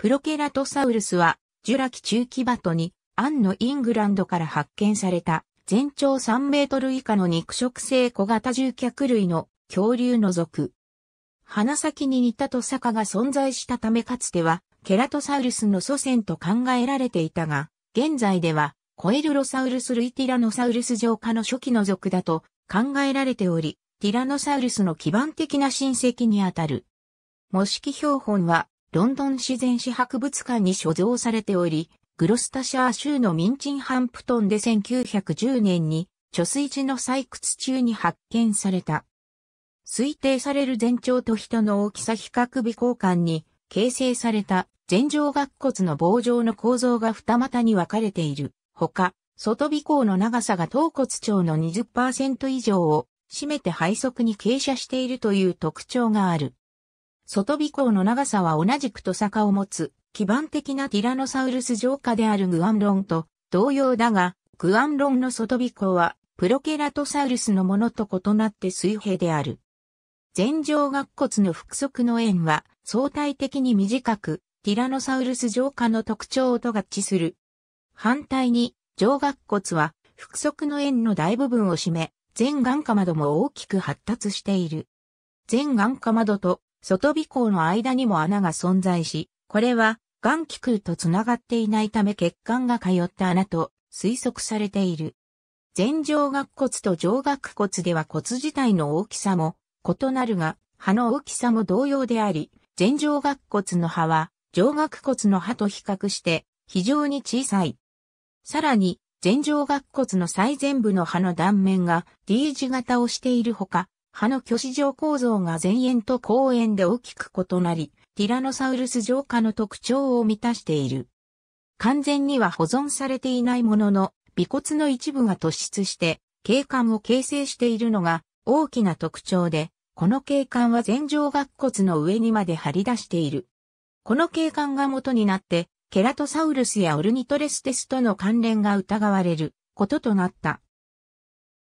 プロケラトサウルスは、ジュラ紀中期バトに、アンのイングランドから発見された、全長3メートル以下の肉食性小型獣脚類の恐竜の属。鼻先に似たトサカが存在したためかつては、ケラトサウルスの祖先と考えられていたが、現在では、コエルロサウルス類ティラノサウルス上下の初期の属だと考えられており、ティラノサウルスの基盤的な親戚にあたる。模式標本はロンドン自然史博物館に所蔵されており、グロスタシャー州のミンチンハンプトンで1910年に貯水池の採掘中に発見された。推定される全長と人の大きさ比較微交換に形成された前上顎骨の棒状の構造が二股に分かれている。ほか、外尾行の長さが頭骨長の20%以上を占めて背側に傾斜しているという特徴がある。外尾行の長さは同じくと坂を持つ、基盤的なティラノサウルス浄化であるグアンロンと同様だが、グアンロンの外尾行は、プロケラトサウルスのものと異なって水平である。前上顎骨の腹側の円は相対的に短く、ティラノサウルス浄化の特徴と合致する。反対に、上顎骨は腹側の円の大部分を占め、前眼下窓も大きく発達している。前眼下窓と外尾孔の間にも穴が存在し、これは眼気空と繋がっていないため血管が通った穴と推測されている。前上顎骨と上顎骨では骨自体の大きさも異なるが、歯の大きさも同様であり、前上顎骨の歯は上顎骨の歯と比較して非常に小さい。さらに、前上顎骨の最前部の歯の断面が D 字型をしているほか、葉の巨子状構造が前縁と後縁で大きく異なり、ティラノサウルス上下の特徴を満たしている。完全には保存されていないものの、尾骨の一部が突出して、景観を形成しているのが大きな特徴で、この景観は前上顎骨の上にまで張り出している。この景観が元になって、ケラトサウルスやオルニトレステスとの関連が疑われることとなった。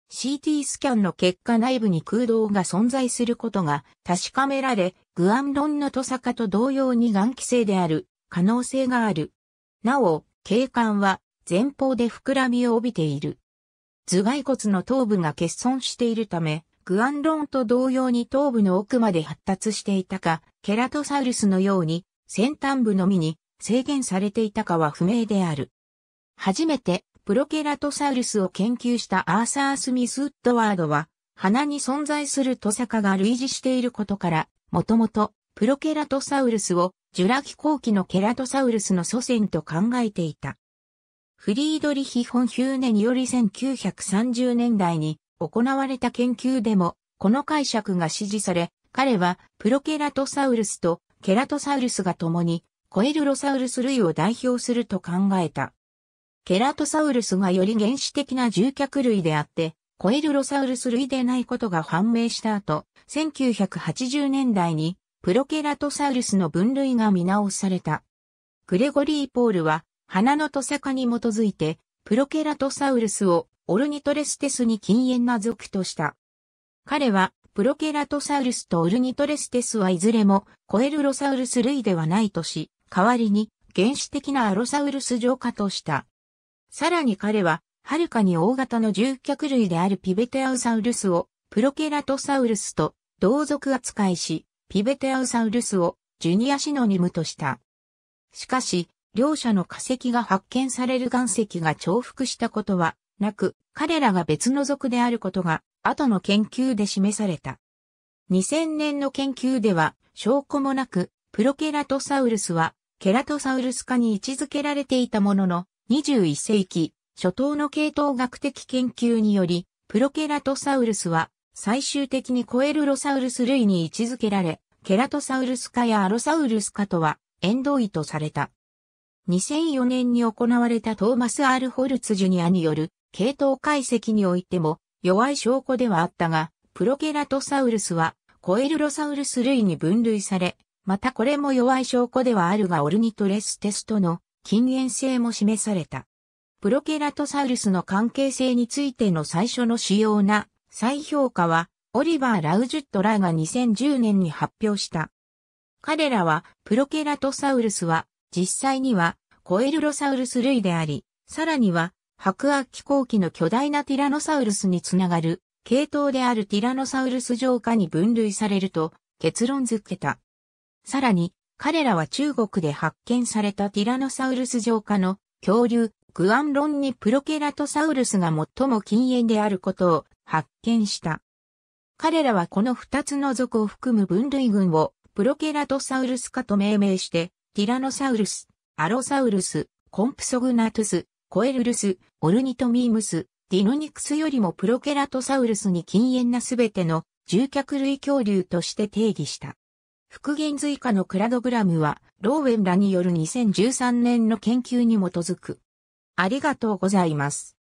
CT スキャンの結果内部に空洞が存在することが確かめられ、グアンロンのトサカと同様に眼気性である可能性がある。なお、警官は前方で膨らみを帯びている。頭蓋骨の頭部が欠損しているため、グアンロンと同様に頭部の奥まで発達していたか、ケラトサウルスのように先端部のみに制限されていたかは不明である。初めてプロケラトサウルスを研究したアーサー・スミス・ウッドワードは、鼻に存在するトサカが類似していることから、もともと、プロケラトサウルスを、ジュラ紀後期のケラトサウルスの祖先と考えていた。フリードリヒ・フォン・ヒューネにより1930年代に行われた研究でも、この解釈が支持され、彼はプロケラトサウルスとケラトサウルスが共にコエルロサウルス類を代表すると考えた。ケラトサウルスがより原始的な獣脚類であって、コエルロサウルス類でないことが判明した後、1980年代にプロケラトサウルスの分類が見直された。グレゴリー・ポールは、花のトサカに基づいて、プロケラトサウルスをオルニトレステスに禁煙な属とした。彼は、プロケラトサウルスとオルニトレステスはいずれもコエルロサウルス類ではないとし、代わりに原始的なアロサウルス浄化とした。さらに彼は、はるかに大型の獣脚類であるピベテアウサウルスを、プロケラトサウルスと同族扱いし、ピベテアウサウルスをジュニアシノニムとした。しかし、両者の化石が発見される岩石が重複したことはなく、彼らが別の族であることが後の研究で示された。2000年の研究では証拠もなく、プロケラトサウルスはケラトサウルス科に位置づけられていたものの、21世紀、初頭の系統学的研究により、プロケラトサウルスは最終的にコエルロサウルス類に位置づけられ、ケラトサウルス化やアロサウルス化とは縁同意とされた。2004年に行われたトーマス・アール・ホルツ・ジュニアによる系統解析においても弱い証拠ではあったが、プロケラトサウルスはコエルロサウルス類に分類され、またこれも弱い証拠ではあるがオルニトレステストの禁煙性も示された。プロケラトサウルスの関係性についての最初の主要な再評価は、オリバー・ラウジュットらが2010年に発表した。彼らは、プロケラトサウルスは、実際には、コエルロサウルス類であり、さらには、白亜紀後期の巨大なティラノサウルスにつながる、系統であるティラノサウルス上下に分類されると、結論付けた。さらに、彼らは中国で発見されたティラノサウルス上下の恐竜、グアンロンにプロケラトサウルスが最も禁煙であることを発見した。彼らはこの二つの族を含む分類群をプロケラトサウルス科と命名して、ティラノサウルス、アロサウルス、コンプソグナトゥス、コエルルス、オルニトミームス、ディノニクスよりもプロケラトサウルスに禁煙なすべての獣脚類恐竜として定義した。復元図以下のクラドグラムは、ローウェンらによる2013年の研究に基づく。ありがとうございます。